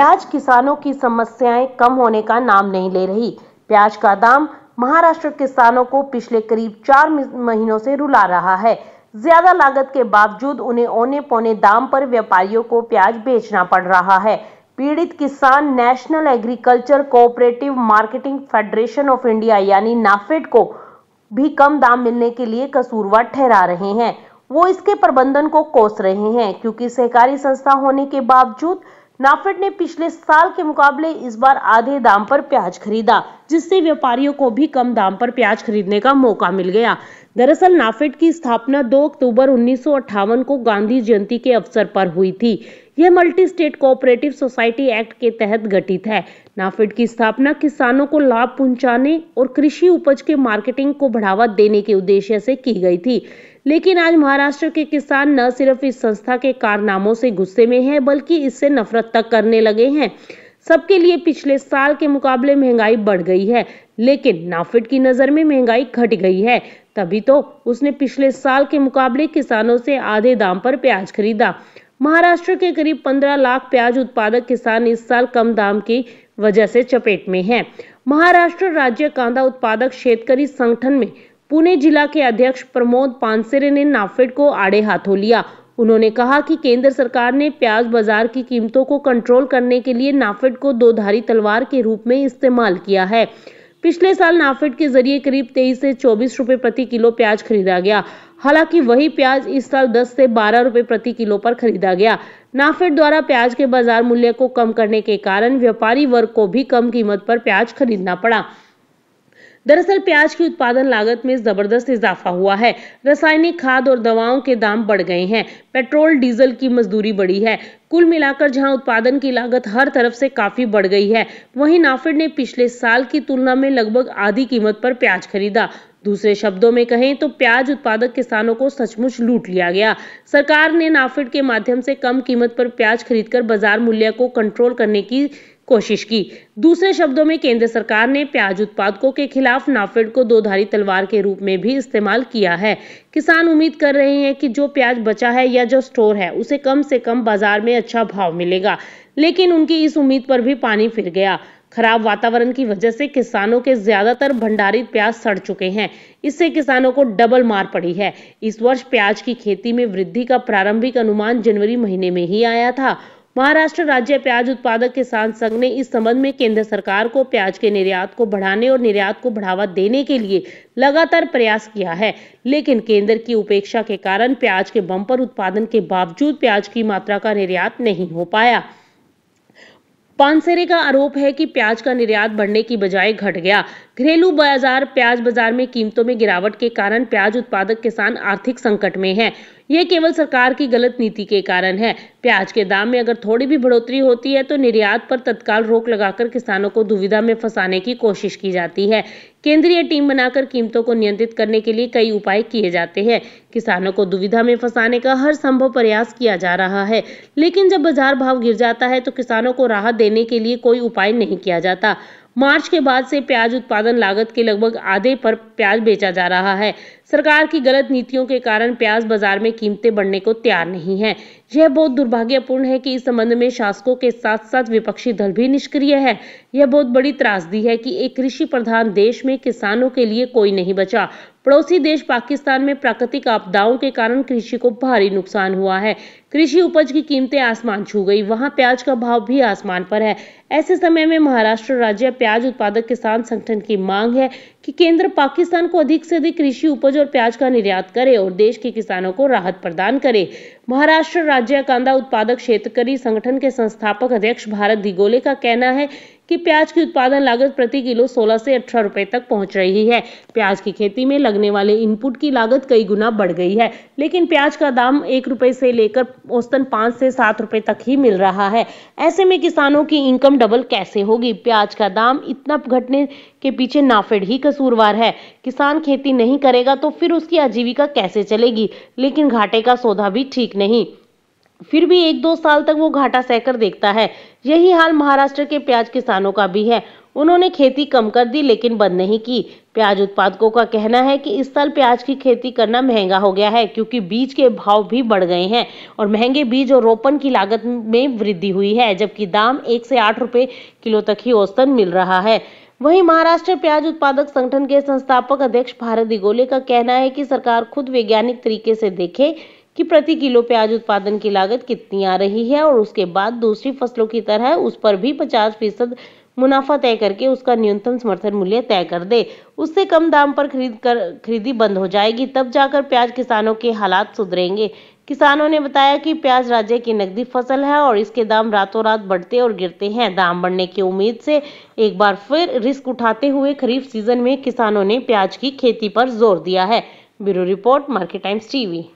प्याज किसानों की समस्याएं कम होने का नाम नहीं ले रही प्याज का दाम महाराष्ट्र किसानों को पिछले करीब चार महीनों से रुला रहा है ज्यादा लागत के बावजूद उन्हें औने पौने दाम पर व्यापारियों को प्याज बेचना पड़ रहा है पीड़ित किसान National Agriculture Cooperative Marketing Federation of India यानी नाफेड को भी कम दाम मिलने के लिए कसूरवार ठहरा रहे हैं वो इसके प्रबंधन को कोस रहे हैं क्योंकि सहकारी संस्था होने के बावजूद नाफेड ने पिछले साल के मुकाबले इस बार आधे दाम पर प्याज खरीदा जिससे व्यापारियों को भी कम दाम पर प्याज खरीदने का मौका मिल गया दरअसल नाफेड की स्थापना 2 अक्टूबर उन्नीस को गांधी जयंती के अवसर पर हुई थी यह Multi State Cooperative Society Act के तहत गठित है नाफेड की स्थापना किसानों को लाभ पहुंचाने और कृषि उपज के मार्केटिंग को बढ़ावा देने के उद्देश्य से की गई थी लेकिन आज महाराष्ट्र के किसान न सिर्फ इस संस्था के कारनामों से गुस्से में हैं बल्कि इससे नफरत तक करने लगे हैं सबके लिए पिछले साल के मुकाबले महंगाई बढ़ गई है लेकिन नाफेड की नज़र में महंगाई घट गई है तभी तो उसने पिछले साल के मुकाबले किसानों से आधे दाम पर प्याज खरीदा महाराष्ट्र के करीब 15 लाख प्याज उत्पादक किसान इस साल कम दाम की वजह से चपेट में हैं। महाराष्ट्र राज्य कांदा उत्पादक शेतकारी संगठन में पुणे जिला के अध्यक्ष प्रमोद पानसेरे ने नाफेड को आड़े हाथों लिया उन्होंने कहा कि केंद्र सरकार ने प्याज बाजार की कीमतों को कंट्रोल करने के लिए नाफेड को दो धारी तलवार के रूप में इस्तेमाल किया है पिछले साल नाफेड के जरिए करीब 23 से 24 रुपए प्रति किलो प्याज खरीदा गया हालांकि वही प्याज इस साल 10 से 12 रुपए प्रति किलो पर खरीदा गया नाफेड द्वारा प्याज के बाजार मूल्य को कम करने के कारण व्यापारी वर्ग को भी कम कीमत पर प्याज खरीदना पड़ा दरअसल प्याज की उत्पादन लागत में जबरदस्त इजाफा हुआ है रासायनिक खाद और दवाओं के दाम बढ़ गए हैं पेट्रोल डीजल की मजदूरी बढ़ी है कुल मिलाकर जहां उत्पादन की लागत हर तरफ से काफी बढ़ गई है वहीं नाफेड ने पिछले साल की तुलना में लगभग आधी कीमत पर प्याज खरीदा दूसरे शब्दों में कहें तो प्याज उत्पादक किसानों को सचमुच लूट लिया गया सरकार ने नाफेड के माध्यम से कम कीमत पर प्याज खरीदकर बाजार मूल्य को कंट्रोल करने की कोशिश की दूसरे शब्दों में केंद्र सरकार ने प्याज उत्पादकों के खिलाफ नाफेड को दोधारी तलवार के रूप में भी इस्तेमाल किया है किसान उम्मीद कर रहे हैं कि जो प्याज बचा है या जो स्टोर है उसे कम से कम बाजार में अच्छा भाव मिलेगा लेकिन उनकी इस उम्मीद पर भी पानी फिर गया खराब वातावरण की वजह से किसानों के ज्यादातर भंडारित प्याज सड़ चुके हैं इससे किसानों को डबल मार पड़ी है इस वर्ष प्याज की खेती में वृद्धि का प्रारंभिक अनुमान जनवरी महीने में ही आया था महाराष्ट्र राज्य प्याज उत्पादक किसान संघ ने इस संबंध में केंद्र सरकार को प्याज के निर्यात को बढ़ाने और निर्यात को बढ़ावा देने के लिए लगातार प्रयास किया है लेकिन केंद्र की उपेक्षा के कारण प्याज के बम्पर उत्पादन के बावजूद प्याज की मात्रा का निर्यात नहीं हो पाया पानसेरे का आरोप है कि प्याज का निर्यात बढ़ने की बजाय घट गया घरेलू बाजार प्याज बाजार में कीमतों में गिरावट के कारण प्याज उत्पादक किसान आर्थिक संकट में है ये केवल सरकार की गलत नीति के कारण है प्याज के दाम में अगर थोड़ी भी बढ़ोतरी होती है तो निर्यात पर तत्काल रोक लगाकर किसानों को दुविधा में फंसाने की कोशिश की जाती है केंद्रीय टीम बनाकर कीमतों को नियंत्रित करने के लिए कई उपाय किए जाते हैं किसानों को दुविधा में फंसाने का हर संभव प्रयास किया जा रहा है लेकिन जब बाजार भाव गिर जाता है तो किसानों को राहत देने के लिए कोई उपाय नहीं किया जाता मार्च के बाद से प्याज उत्पादन लागत के लगभग आधे पर प्याज बेचा जा रहा है सरकार की गलत नीतियों के कारण प्याज बाजार में कीमतें बढ़ने को तैयार नहीं है यह बहुत दुर्भाग्यपूर्ण है कि इस संबंध में शासकों के साथ साथ विपक्षी दल भी निष्क्रिय है यह बहुत बड़ी त्रासदी है कि एक कृषि प्रधान देश में किसानों के लिए कोई नहीं बचा पड़ोसी देश पाकिस्तान में प्राकृतिक आपदाओं के कारण कृषि को भारी नुकसान हुआ है कृषि उपज की कीमतें आसमान छू गई वहां प्याज का भाव भी आसमान पर है ऐसे समय में महाराष्ट्र राज्य प्याज उत्पादक किसान संगठन की मांग है कि केंद्र पाकिस्तान को अधिक से अधिक कृषि उपज और प्याज का निर्यात करे और देश के किसानों को राहत प्रदान करे महाराष्ट्र राज्य कांदा उत्पादक क्षेत्रकारी संगठन के संस्थापक अध्यक्ष भारत दिगोले का कहना है कि प्याज की उत्पादन लागत प्रति किलो 16 से 18 रुपए तक पहुंच रही है प्याज की खेती में लगने वाले इनपुट की लागत कई गुना बढ़ गई है लेकिन प्याज का दाम एक रुपए से लेकर औसतन पाँच से सात रुपए तक ही मिल रहा है ऐसे में किसानों की इनकम डबल कैसे होगी प्याज का दाम इतना घटने के पीछे नाफेड ही कसूरवार है किसान खेती नहीं करेगा तो फिर उसकी आजीविका कैसे चलेगी लेकिन घाटे का सौदा भी ठीक नहीं फिर भी एक दो साल तक वो घाटा सहकर देखता है यही हाल महाराष्ट्र के प्याज किसानों का भी है उन्होंने खेती कम कर दी लेकिन बंद नहीं की प्याज उत्पादकों का कहना है कि इस साल प्याज की खेती करना महंगा हो गया है क्योंकि बीज के भाव भी बढ़ गए हैं और महंगे बीज और रोपण की लागत में वृद्धि हुई है जबकि दाम एक से आठ रुपए किलो तक ही औसतन मिल रहा है वहीं महाराष्ट्र प्याज उत्पादक संगठन के संस्थापक अध्यक्ष भारत दिगोले का कहना है कि सरकार खुद वैज्ञानिक तरीके से देखे कि प्रति किलो प्याज उत्पादन की लागत कितनी आ रही है और उसके बाद दूसरी फसलों की तरह उस पर भी पचास फीसद मुनाफा तय करके उसका न्यूनतम समर्थन मूल्य तय कर दे उससे कम दाम पर खरीद कर खरीदी बंद हो जाएगी तब जाकर प्याज किसानों के हालात सुधरेंगे किसानों ने बताया कि प्याज राज्य की नकदी फसल है और इसके दाम रातों रात बढ़ते और गिरते हैं दाम बढ़ने की उम्मीद से एक बार फिर रिस्क उठाते हुए खरीफ सीजन में किसानों ने प्याज की खेती पर जोर दिया है bureau report Market Times TV